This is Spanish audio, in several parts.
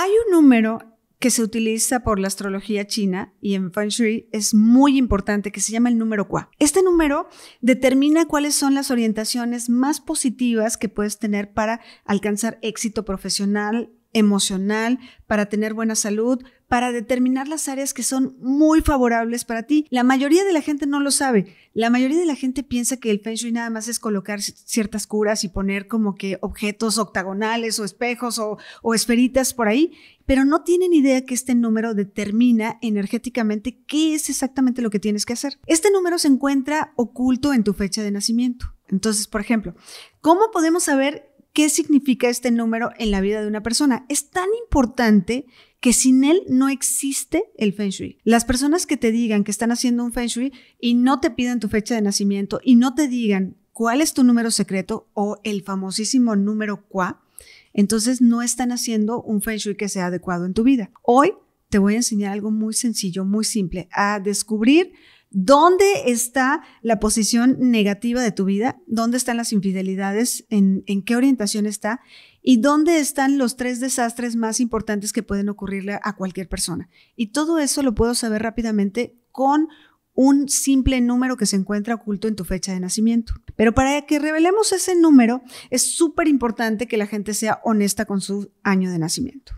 Hay un número que se utiliza por la astrología china y en Feng Shui es muy importante, que se llama el número Kua. Este número determina cuáles son las orientaciones más positivas que puedes tener para alcanzar éxito profesional emocional, para tener buena salud, para determinar las áreas que son muy favorables para ti. La mayoría de la gente no lo sabe. La mayoría de la gente piensa que el feng shui nada más es colocar ciertas curas y poner como que objetos octagonales o espejos o, o esferitas por ahí, pero no tienen idea que este número determina energéticamente qué es exactamente lo que tienes que hacer. Este número se encuentra oculto en tu fecha de nacimiento. Entonces, por ejemplo, ¿cómo podemos saber qué significa este número en la vida de una persona. Es tan importante que sin él no existe el feng shui. Las personas que te digan que están haciendo un feng shui y no te piden tu fecha de nacimiento y no te digan cuál es tu número secreto o el famosísimo número qua, entonces no están haciendo un feng shui que sea adecuado en tu vida. Hoy te voy a enseñar algo muy sencillo, muy simple, a descubrir ¿Dónde está la posición negativa de tu vida? ¿Dónde están las infidelidades? ¿En, qué orientación está? ¿Y dónde están los tres desastres más importantes que pueden ocurrirle a cualquier persona? Y todo eso lo puedo saber rápidamente con un simple número que se encuentra oculto en tu fecha de nacimiento. Pero para que revelemos ese número, es súper importante que la gente sea honesta con su año de nacimiento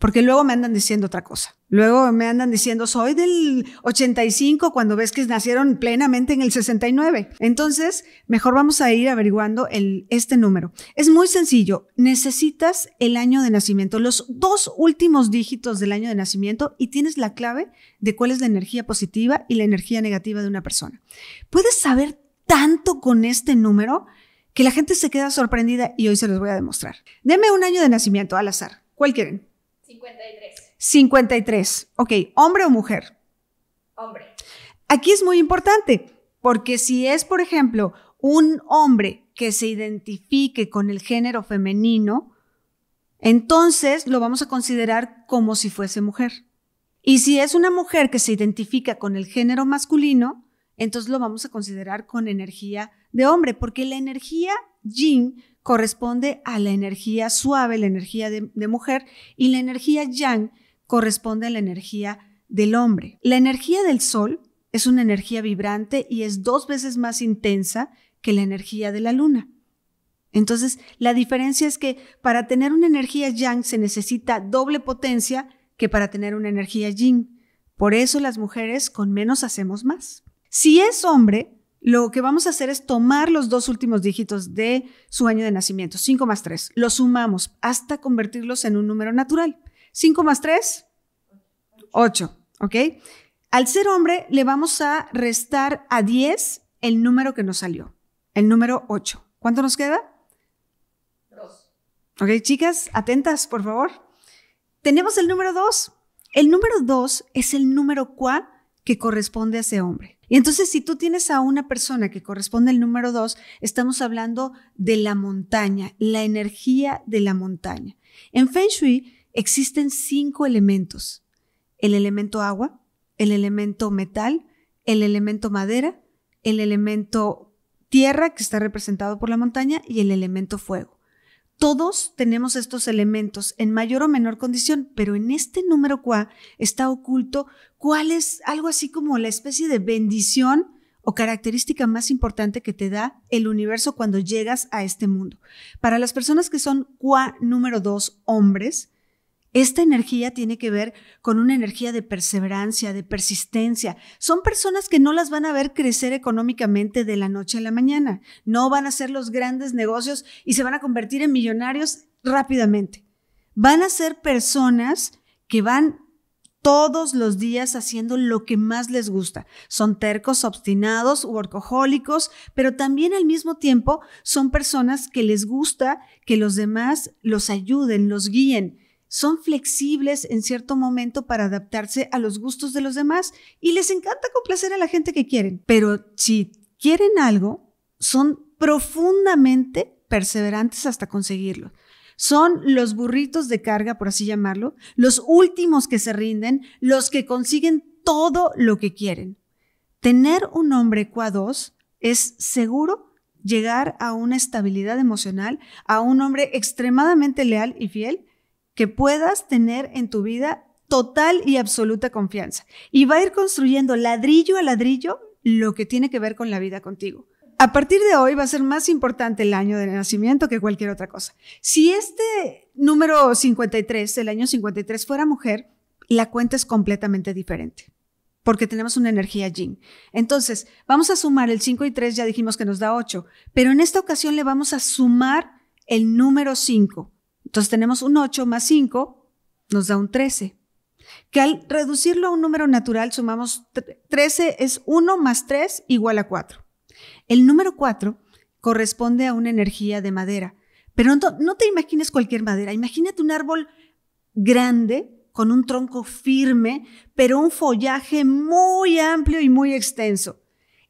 porque luego me andan diciendo otra cosa. Luego me andan diciendo, soy del 85 cuando ves que nacieron plenamente en el 69. Entonces, mejor vamos a ir averiguando este número. Es muy sencillo. Necesitas el año de nacimiento, los dos últimos dígitos del año de nacimiento y tienes la clave de cuál es la energía positiva y la energía negativa de una persona. Puedes saber tanto con este número que la gente se queda sorprendida y hoy se los voy a demostrar. Deme un año de nacimiento al azar. ¿Cuál quieren? 53. 53. Ok, hombre o mujer. Hombre. Aquí es muy importante, porque si es, por ejemplo, un hombre que se identifique con el género femenino, entonces lo vamos a considerar como si fuese mujer. Y si es una mujer que se identifica con el género masculino, entonces lo vamos a considerar con energía de hombre, porque la energía yin corresponde a la energía suave, la energía de, mujer, y la energía yang corresponde a la energía del hombre. La energía del sol es una energía vibrante y es dos veces más intensa que la energía de la luna. Entonces, la diferencia es que para tener una energía yang se necesita doble potencia que para tener una energía yin. Por eso las mujeres con menos hacemos más. Si es hombre, lo que vamos a hacer es tomar los dos últimos dígitos de su año de nacimiento, 5 más 3, los sumamos hasta convertirlos en un número natural. 5 más 3, 8, ¿ok? Al ser hombre le vamos a restar a 10 el número que nos salió, el número 8. ¿Cuánto nos queda? 2. ¿Ok, chicas? Atentas, por favor. Tenemos el número 2. El número 2 es el número 4 que corresponde a ese hombre. Y entonces, si tú tienes a una persona que corresponde al número dos, estamos hablando de la montaña, la energía de la montaña. En Feng Shui existen cinco elementos. El elemento agua, el elemento metal, el elemento madera, el elemento tierra, que está representado por la montaña, y el elemento fuego. Todos tenemos estos elementos en mayor o menor condición, pero en este número cuá está oculto cuál es algo así como la especie de bendición o característica más importante que te da el universo cuando llegas a este mundo. Para las personas que son cuá número dos hombres, esta energía tiene que ver con una energía de perseverancia, de persistencia. Son personas que no las van a ver crecer económicamente de la noche a la mañana. No van a hacer los grandes negocios y se van a convertir en millonarios rápidamente. Van a ser personas que van todos los días haciendo lo que más les gusta. Son tercos, obstinados, workahólicos, pero también al mismo tiempo son personas que les gusta que los demás los ayuden, los guíen son flexibles en cierto momento para adaptarse a los gustos de los demás y les encanta complacer a la gente que quieren. Pero si quieren algo, son profundamente perseverantes hasta conseguirlo. Son los burritos de carga, por así llamarlo, los últimos que se rinden, los que consiguen todo lo que quieren. Tener un hombre qa 2 es seguro llegar a una estabilidad emocional, a un hombre extremadamente leal y fiel que puedas tener en tu vida total y absoluta confianza. Y va a ir construyendo ladrillo a ladrillo lo que tiene que ver con la vida contigo. A partir de hoy va a ser más importante el año de nacimiento que cualquier otra cosa. Si este número 53, el año 53, fuera mujer, la cuenta es completamente diferente porque tenemos una energía yin. Entonces, vamos a sumar el 5 y 3, ya dijimos que nos da 8, pero en esta ocasión le vamos a sumar el número 5 entonces tenemos un 8 más 5, nos da un 13. Que al reducirlo a un número natural sumamos 13 es 1 más 3 igual a 4. El número 4 corresponde a una energía de madera. Pero no, te imagines cualquier madera, imagínate un árbol grande con un tronco firme, pero un follaje muy amplio y muy extenso.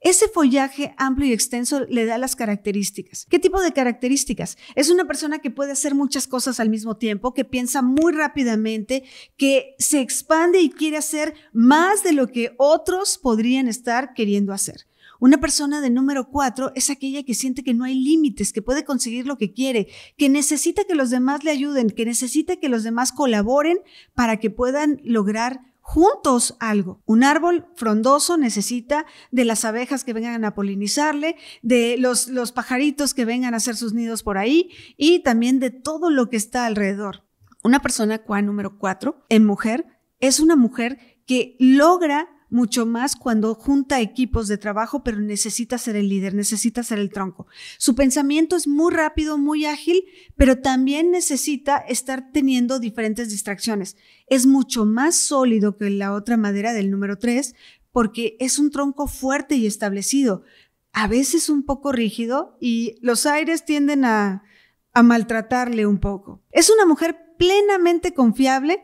Ese follaje amplio y extenso le da las características. ¿Qué tipo de características? Es una persona que puede hacer muchas cosas al mismo tiempo, que piensa muy rápidamente, que se expande y quiere hacer más de lo que otros podrían estar queriendo hacer. Una persona de número cuatro es aquella que siente que no hay límites, que puede conseguir lo que quiere, que necesita que los demás le ayuden, que necesita que los demás colaboren para que puedan lograr juntos algo. Un árbol frondoso necesita de las abejas que vengan a polinizarle, de los, los pajaritos que vengan a hacer sus nidos por ahí y también de todo lo que está alrededor. Una persona cuá número cuatro en mujer es una mujer que logra mucho más cuando junta equipos de trabajo, pero necesita ser el líder, necesita ser el tronco. Su pensamiento es muy rápido, muy ágil, pero también necesita estar teniendo diferentes distracciones. Es mucho más sólido que la otra madera del número 3 porque es un tronco fuerte y establecido, a veces un poco rígido y los aires tienden a, a maltratarle un poco. Es una mujer plenamente confiable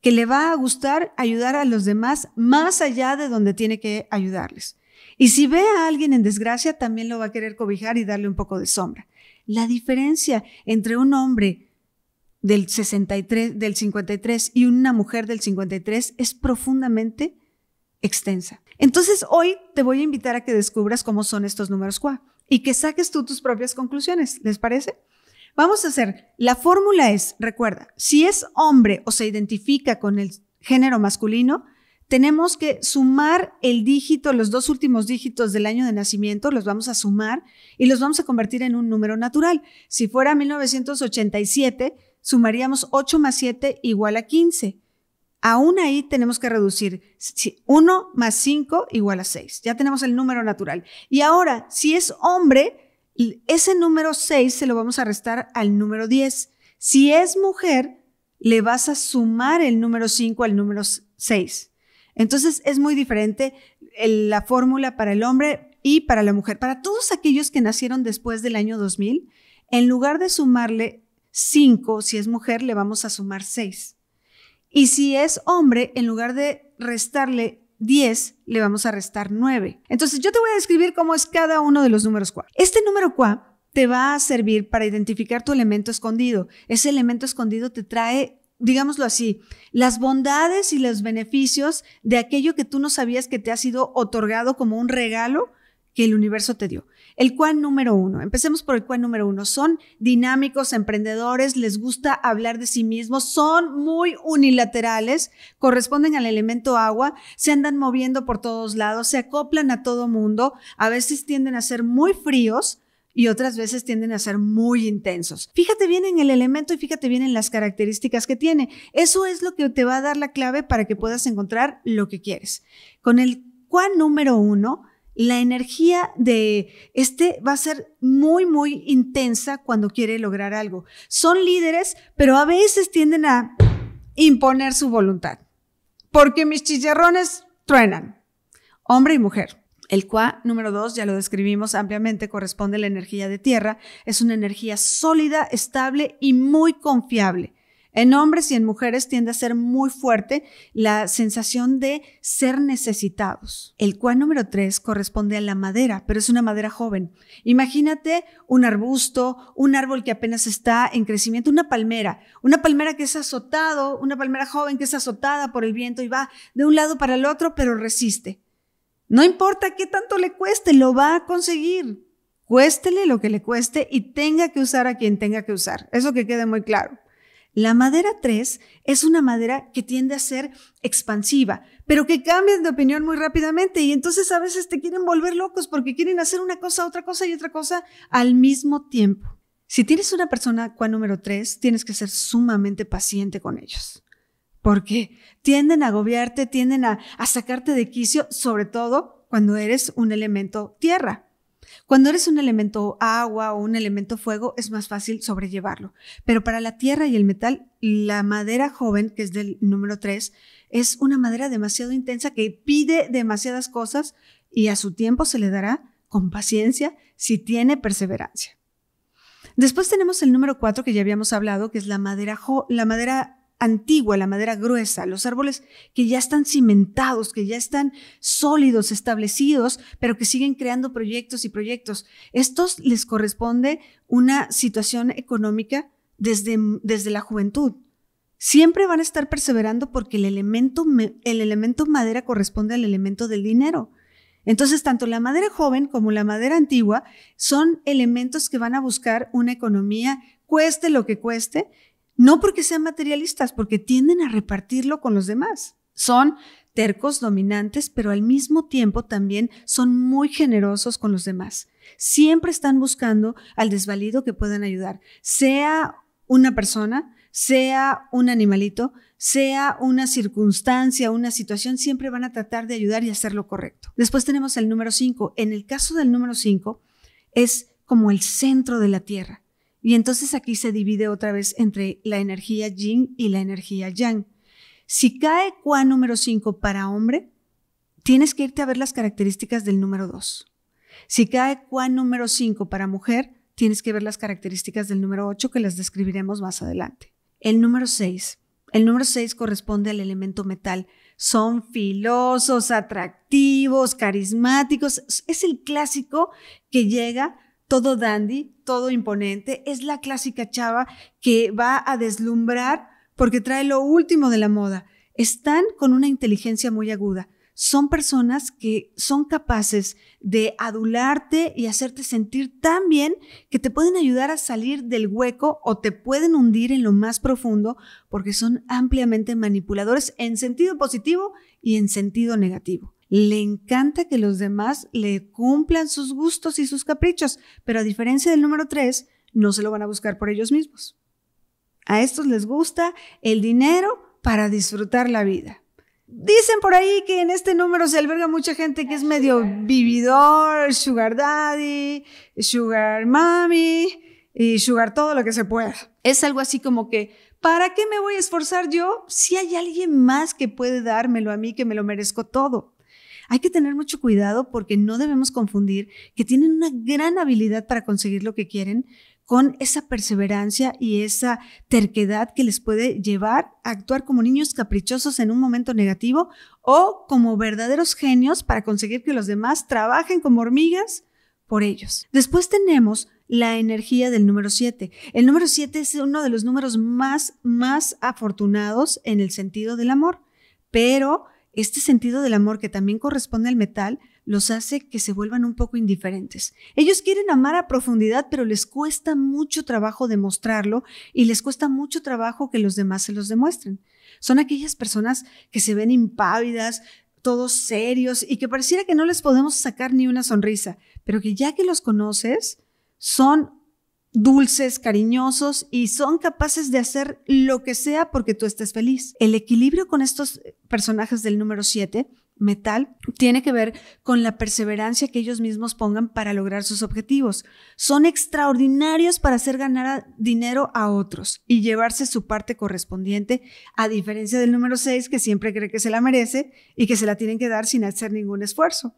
que le va a gustar ayudar a los demás más allá de donde tiene que ayudarles. Y si ve a alguien en desgracia, también lo va a querer cobijar y darle un poco de sombra. La diferencia entre un hombre del 63 del 53 y una mujer del 53 es profundamente extensa. Entonces, hoy te voy a invitar a que descubras cómo son estos números cuá y que saques tú tus propias conclusiones, ¿les parece? Vamos a hacer, la fórmula es, recuerda, si es hombre o se identifica con el género masculino, tenemos que sumar el dígito, los dos últimos dígitos del año de nacimiento, los vamos a sumar y los vamos a convertir en un número natural. Si fuera 1987, sumaríamos 8 más 7 igual a 15. Aún ahí tenemos que reducir 1 más 5 igual a 6. Ya tenemos el número natural. Y ahora, si es hombre, ese número 6 se lo vamos a restar al número 10. Si es mujer, le vas a sumar el número 5 al número 6. Entonces es muy diferente la fórmula para el hombre y para la mujer. Para todos aquellos que nacieron después del año 2000, en lugar de sumarle 5, si es mujer, le vamos a sumar 6. Y si es hombre, en lugar de restarle 10 le vamos a restar 9. Entonces yo te voy a describir cómo es cada uno de los números cuá. Este número cuá te va a servir para identificar tu elemento escondido. Ese elemento escondido te trae, digámoslo así, las bondades y los beneficios de aquello que tú no sabías que te ha sido otorgado como un regalo que el universo te dio. El cuán número uno, empecemos por el cuán número uno, son dinámicos, emprendedores, les gusta hablar de sí mismos, son muy unilaterales, corresponden al elemento agua, se andan moviendo por todos lados, se acoplan a todo mundo, a veces tienden a ser muy fríos, y otras veces tienden a ser muy intensos. Fíjate bien en el elemento y fíjate bien en las características que tiene. Eso es lo que te va a dar la clave para que puedas encontrar lo que quieres. Con el cuán número uno, la energía de este va a ser muy, muy intensa cuando quiere lograr algo. Son líderes, pero a veces tienden a imponer su voluntad, porque mis chicharrones truenan, hombre y mujer. El cuá, número dos, ya lo describimos ampliamente, corresponde a la energía de tierra. Es una energía sólida, estable y muy confiable. En hombres y en mujeres tiende a ser muy fuerte la sensación de ser necesitados. El cual número tres corresponde a la madera, pero es una madera joven. Imagínate un arbusto, un árbol que apenas está en crecimiento, una palmera, una palmera que es azotado, una palmera joven que es azotada por el viento y va de un lado para el otro, pero resiste. No importa qué tanto le cueste, lo va a conseguir. Cuéstele lo que le cueste y tenga que usar a quien tenga que usar. Eso que quede muy claro. La madera 3 es una madera que tiende a ser expansiva, pero que cambian de opinión muy rápidamente y entonces a veces te quieren volver locos porque quieren hacer una cosa, otra cosa y otra cosa al mismo tiempo. Si tienes una persona cual número 3, tienes que ser sumamente paciente con ellos, porque tienden a agobiarte, tienden a sacarte de quicio, sobre todo cuando eres un elemento tierra. Cuando eres un elemento agua o un elemento fuego, es más fácil sobrellevarlo. Pero para la tierra y el metal, la madera joven, que es del número 3, es una madera demasiado intensa que pide demasiadas cosas y a su tiempo se le dará con paciencia si tiene perseverancia. Después tenemos el número 4 que ya habíamos hablado, que es la madera, la madera antigua, la madera gruesa, los árboles que ya están cimentados, que ya están sólidos, establecidos, pero que siguen creando proyectos y proyectos. Estos les corresponde una situación económica desde, desde la juventud. Siempre van a estar perseverando porque el elemento, el elemento madera corresponde al elemento del dinero. Entonces, tanto la madera joven como la madera antigua son elementos que van a buscar una economía, cueste lo que cueste, no porque sean materialistas, porque tienden a repartirlo con los demás. Son tercos, dominantes, pero al mismo tiempo también son muy generosos con los demás. Siempre están buscando al desvalido que puedan ayudar, sea una persona, sea un animalito, sea una circunstancia, una situación, siempre van a tratar de ayudar y hacer lo correcto. Después tenemos el número 5. En el caso del número 5, es como el centro de la tierra. Y entonces aquí se divide otra vez entre la energía yin y la energía yang. Si cae cuán número 5 para hombre, tienes que irte a ver las características del número 2. Si cae cuán número 5 para mujer, tienes que ver las características del número 8 que las describiremos más adelante. El número 6. El número 6 corresponde al elemento metal. Son filosos, atractivos, carismáticos. Es el clásico que llega todo dandy, todo imponente, es la clásica chava que va a deslumbrar porque trae lo último de la moda. Están con una inteligencia muy aguda. Son personas que son capaces de adularte y hacerte sentir tan bien que te pueden ayudar a salir del hueco o te pueden hundir en lo más profundo porque son ampliamente manipuladores en sentido positivo y en sentido negativo le encanta que los demás le cumplan sus gustos y sus caprichos, pero a diferencia del número 3, no se lo van a buscar por ellos mismos. A estos les gusta el dinero para disfrutar la vida. Dicen por ahí que en este número se alberga mucha gente que es medio vividor, sugar daddy, sugar mami y sugar todo lo que se pueda. Es algo así como que, ¿para qué me voy a esforzar yo si hay alguien más que puede dármelo a mí que me lo merezco todo? Hay que tener mucho cuidado porque no debemos confundir que tienen una gran habilidad para conseguir lo que quieren con esa perseverancia y esa terquedad que les puede llevar a actuar como niños caprichosos en un momento negativo o como verdaderos genios para conseguir que los demás trabajen como hormigas por ellos. Después tenemos la energía del número 7. El número 7 es uno de los números más, más afortunados en el sentido del amor, pero este sentido del amor que también corresponde al metal los hace que se vuelvan un poco indiferentes. Ellos quieren amar a profundidad, pero les cuesta mucho trabajo demostrarlo y les cuesta mucho trabajo que los demás se los demuestren. Son aquellas personas que se ven impávidas, todos serios y que pareciera que no les podemos sacar ni una sonrisa, pero que ya que los conoces, son dulces, cariñosos y son capaces de hacer lo que sea porque tú estés feliz. El equilibrio con estos personajes del número 7 metal tiene que ver con la perseverancia que ellos mismos pongan para lograr sus objetivos. Son extraordinarios para hacer ganar dinero a otros y llevarse su parte correspondiente, a diferencia del número 6 que siempre cree que se la merece y que se la tienen que dar sin hacer ningún esfuerzo.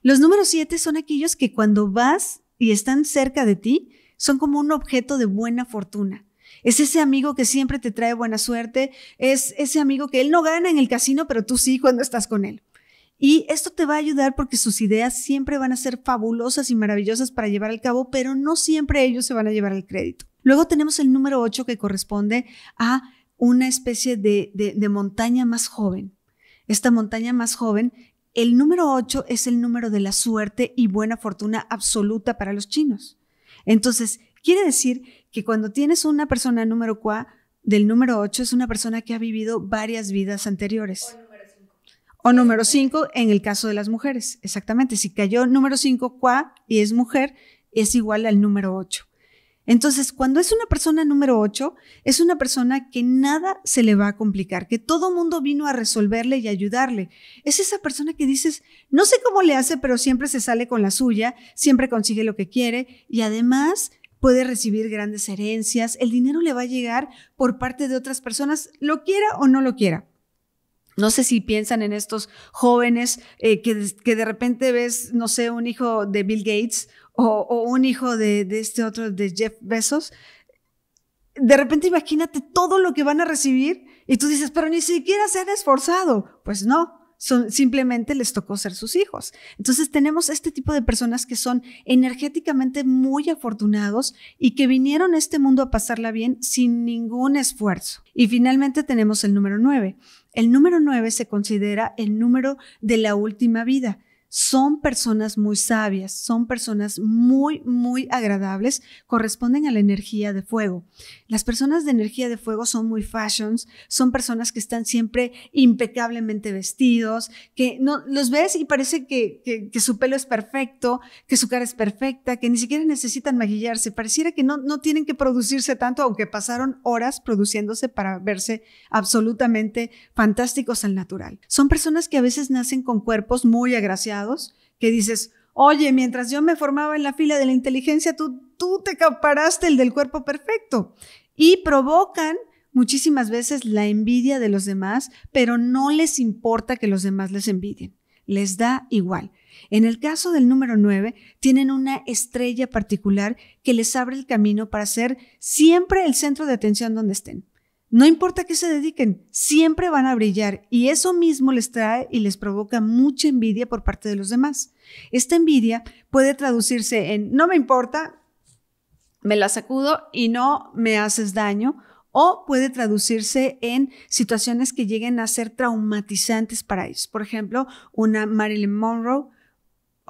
Los números 7 son aquellos que cuando vas y están cerca de ti, son como un objeto de buena fortuna. Es ese amigo que siempre te trae buena suerte, es ese amigo que él no gana en el casino, pero tú sí cuando estás con él. Y esto te va a ayudar porque sus ideas siempre van a ser fabulosas y maravillosas para llevar al cabo, pero no siempre ellos se van a llevar al crédito. Luego tenemos el número 8 que corresponde a una especie de, de montaña más joven. Esta montaña más joven, el número 8 es el número de la suerte y buena fortuna absoluta para los chinos. Entonces, quiere decir que cuando tienes una persona número cuá del número 8 es una persona que ha vivido varias vidas anteriores. O número 5 en el caso de las mujeres, exactamente. Si cayó número 5 cuá y es mujer, es igual al número 8. Entonces, cuando es una persona número 8, es una persona que nada se le va a complicar, que todo mundo vino a resolverle y ayudarle. Es esa persona que dices, no sé cómo le hace, pero siempre se sale con la suya, siempre consigue lo que quiere y además puede recibir grandes herencias, el dinero le va a llegar por parte de otras personas, lo quiera o no lo quiera. No sé si piensan en estos jóvenes eh, que, que, de repente ves, no sé, un hijo de Bill Gates o, un hijo de, este otro, de Jeff Bezos, de repente imagínate todo lo que van a recibir y tú dices, pero ni siquiera se han esforzado. Pues no, son, simplemente les tocó ser sus hijos. Entonces tenemos este tipo de personas que son energéticamente muy afortunados y que vinieron a este mundo a pasarla bien sin ningún esfuerzo. Y finalmente tenemos el número 9. El número 9 se considera el número de la última vida son personas muy sabias, son personas muy, muy agradables, corresponden a la energía de fuego. Las personas de energía de fuego son muy fashions, son personas que están siempre impecablemente vestidos, que no, los ves y parece que, que, su pelo es perfecto, que su cara es perfecta, que ni siquiera necesitan maquillarse. Pareciera que no, no tienen que producirse tanto, aunque pasaron horas produciéndose para verse absolutamente fantásticos al natural. Son personas que a veces nacen con cuerpos muy agraciados que dices, oye, mientras yo me formaba en la fila de la inteligencia, tú, tú te caparaste el del cuerpo perfecto. Y provocan muchísimas veces la envidia de los demás, pero no les importa que los demás les envidien. Les da igual. En el caso del número 9, tienen una estrella particular que les abre el camino para ser siempre el centro de atención donde estén. No importa a qué se dediquen, siempre van a brillar y eso mismo les trae y les provoca mucha envidia por parte de los demás. Esta envidia puede traducirse en no me importa, me la sacudo y no me haces daño o puede traducirse en situaciones que lleguen a ser traumatizantes para ellos. Por ejemplo, una Marilyn Monroe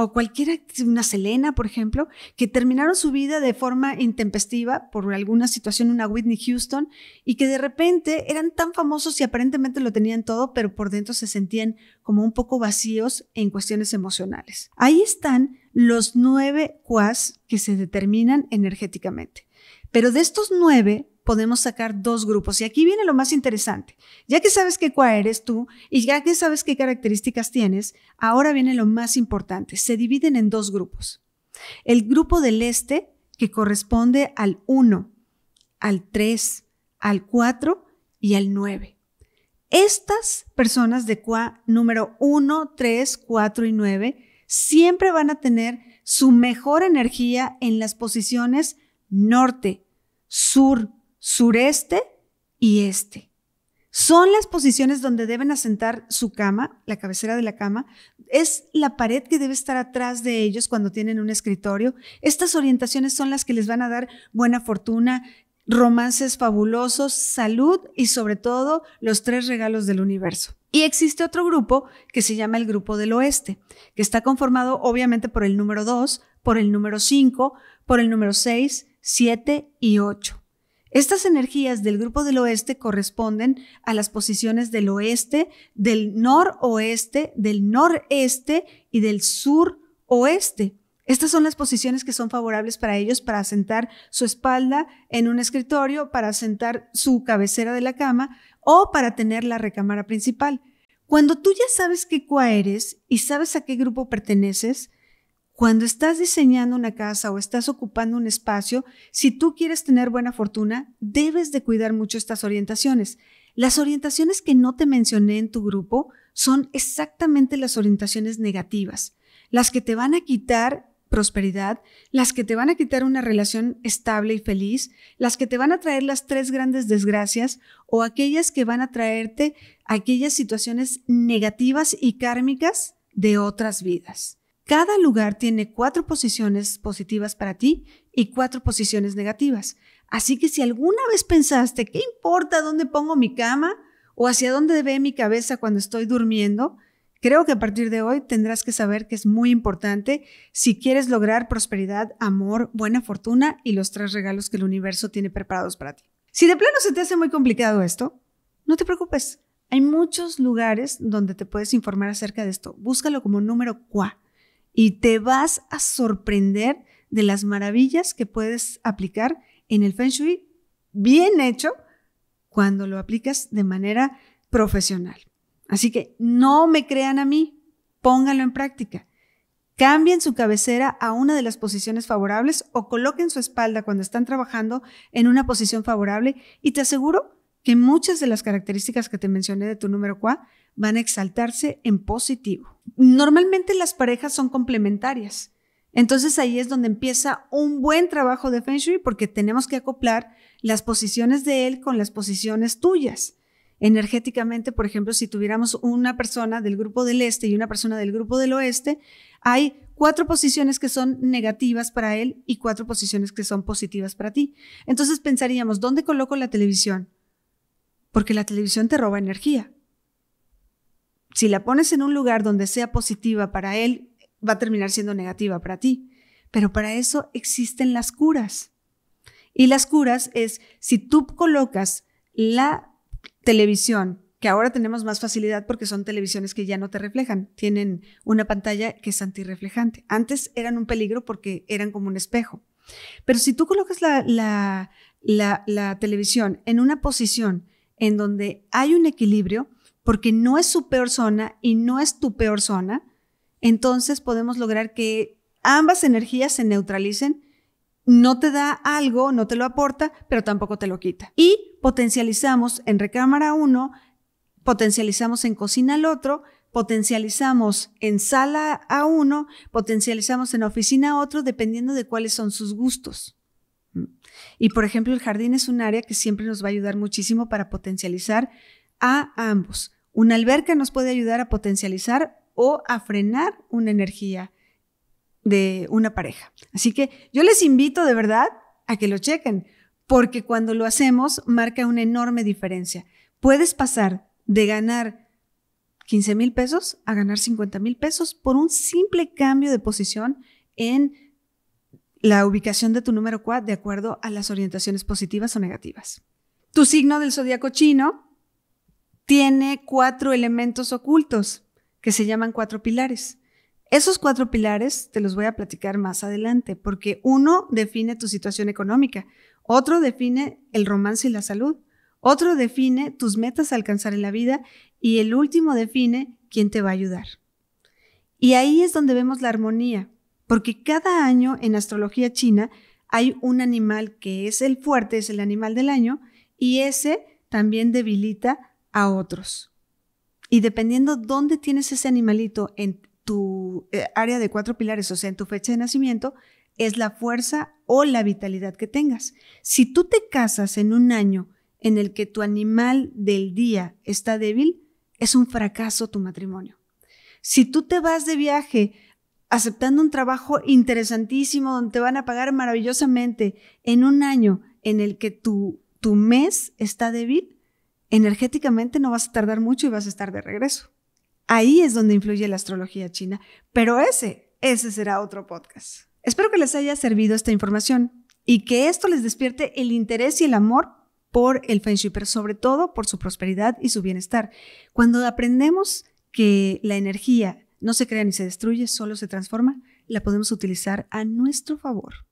o cualquiera, una Selena, por ejemplo, que terminaron su vida de forma intempestiva por alguna situación, una Whitney Houston, y que de repente eran tan famosos y aparentemente lo tenían todo, pero por dentro se sentían como un poco vacíos en cuestiones emocionales. Ahí están los nueve quas que se determinan energéticamente. Pero de estos nueve, podemos sacar dos grupos. Y aquí viene lo más interesante. Ya que sabes qué cuá eres tú y ya que sabes qué características tienes, ahora viene lo más importante. Se dividen en dos grupos. El grupo del este, que corresponde al 1, al 3, al 4 y al 9. Estas personas de cuá número 1, 3, 4 y 9 siempre van a tener su mejor energía en las posiciones norte, sur, sureste y este. Son las posiciones donde deben asentar su cama, la cabecera de la cama. Es la pared que debe estar atrás de ellos cuando tienen un escritorio. Estas orientaciones son las que les van a dar buena fortuna, romances fabulosos, salud y sobre todo los tres regalos del universo. Y existe otro grupo que se llama el Grupo del Oeste, que está conformado obviamente por el número 2, por el número 5, por el número 6, 7 y 8. Estas energías del grupo del oeste corresponden a las posiciones del oeste, del noroeste, del noreste y del suroeste. Estas son las posiciones que son favorables para ellos para sentar su espalda en un escritorio, para sentar su cabecera de la cama o para tener la recámara principal. Cuando tú ya sabes qué cua eres y sabes a qué grupo perteneces, cuando estás diseñando una casa o estás ocupando un espacio, si tú quieres tener buena fortuna, debes de cuidar mucho estas orientaciones. Las orientaciones que no te mencioné en tu grupo son exactamente las orientaciones negativas, las que te van a quitar prosperidad, las que te van a quitar una relación estable y feliz, las que te van a traer las tres grandes desgracias o aquellas que van a traerte aquellas situaciones negativas y kármicas de otras vidas. Cada lugar tiene cuatro posiciones positivas para ti y cuatro posiciones negativas. Así que si alguna vez pensaste, ¿qué importa dónde pongo mi cama o hacia dónde ve mi cabeza cuando estoy durmiendo? Creo que a partir de hoy tendrás que saber que es muy importante si quieres lograr prosperidad, amor, buena fortuna y los tres regalos que el universo tiene preparados para ti. Si de plano se te hace muy complicado esto, no te preocupes. Hay muchos lugares donde te puedes informar acerca de esto. Búscalo como número cuá y te vas a sorprender de las maravillas que puedes aplicar en el Feng Shui bien hecho cuando lo aplicas de manera profesional. Así que no me crean a mí, pónganlo en práctica. Cambien su cabecera a una de las posiciones favorables o coloquen su espalda cuando están trabajando en una posición favorable y te aseguro que muchas de las características que te mencioné de tu número QA van a exaltarse en positivo. Normalmente las parejas son complementarias. Entonces ahí es donde empieza un buen trabajo de Feng Shui porque tenemos que acoplar las posiciones de él con las posiciones tuyas. Energéticamente, por ejemplo, si tuviéramos una persona del grupo del este y una persona del grupo del oeste, hay cuatro posiciones que son negativas para él y cuatro posiciones que son positivas para ti. Entonces pensaríamos, ¿dónde coloco la televisión? Porque la televisión te roba energía. Si la pones en un lugar donde sea positiva para él, va a terminar siendo negativa para ti. Pero para eso existen las curas. Y las curas es, si tú colocas la televisión, que ahora tenemos más facilidad porque son televisiones que ya no te reflejan, tienen una pantalla que es antirreflejante. Antes eran un peligro porque eran como un espejo. Pero si tú colocas la, la televisión en una posición en donde hay un equilibrio, porque no es su peor zona y no es tu peor zona, entonces podemos lograr que ambas energías se neutralicen. No te da algo, no te lo aporta, pero tampoco te lo quita. Y potencializamos en recámara uno, potencializamos en cocina al otro, potencializamos en sala a uno, potencializamos en oficina a otro, dependiendo de cuáles son sus gustos. Y por ejemplo, el jardín es un área que siempre nos va a ayudar muchísimo para potencializar a ambos. Una alberca nos puede ayudar a potencializar o a frenar una energía de una pareja. Así que yo les invito de verdad a que lo chequen, porque cuando lo hacemos marca una enorme diferencia. Puedes pasar de ganar 15 mil pesos a ganar 50 mil pesos por un simple cambio de posición en la ubicación de tu número 4 de acuerdo a las orientaciones positivas o negativas. Tu signo del zodiaco chino tiene cuatro elementos ocultos que se llaman cuatro pilares. Esos cuatro pilares te los voy a platicar más adelante, porque uno define tu situación económica, otro define el romance y la salud, otro define tus metas a alcanzar en la vida y el último define quién te va a ayudar. Y ahí es donde vemos la armonía, porque cada año en astrología china hay un animal que es el fuerte, es el animal del año, y ese también debilita otros. Y dependiendo dónde tienes ese animalito en tu eh, área de cuatro pilares, o sea, en tu fecha de nacimiento, es la fuerza o la vitalidad que tengas. Si tú te casas en un año en el que tu animal del día está débil, es un fracaso tu matrimonio. Si tú te vas de viaje aceptando un trabajo interesantísimo donde te van a pagar maravillosamente en un año en el que tu, tu mes está débil, energéticamente no vas a tardar mucho y vas a estar de regreso. Ahí es donde influye la astrología china, pero ese, ese será otro podcast. Espero que les haya servido esta información y que esto les despierte el interés y el amor por el Feng Shui, sobre todo por su prosperidad y su bienestar. Cuando aprendemos que la energía no se crea ni se destruye, solo se transforma, la podemos utilizar a nuestro favor.